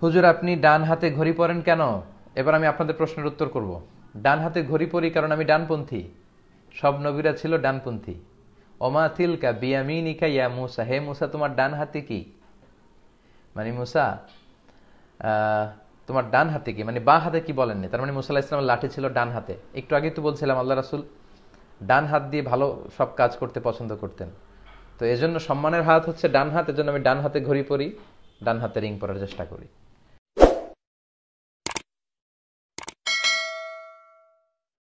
হুজুর আপনি ডান হাতে ঘড়ি পরেন কেন এবার আমি আপনাদের প্রশ্নের উত্তর করব ডান হাতে ঘড়ি পরি কারণ আমি ডানপন্থী সব নবীরা ছিল ডানপন্থী ওমা তিলকা বিয়ামিনিকা ইয়া মুসা হে মুসা তোমার ডান হাতে কি মানে মুসা তোমার ডান হাতে কি মানে বা হাতে কি বলেননি তার মানে মুসাল্লাহ ইসলামের লাঠি ছিল ডান হাতে একটু আগে তো বলছিলাম আল্লাহ রাসুল ডান হাত দিয়ে ভালো সব কাজ করতে পছন্দ করতেন তো এজন্য সম্মানের হাত হচ্ছে ডান হাত এজন্য আমি ডান হাতে ঘড়ি পরি ডান হাতে রিং পরার চেষ্টা করি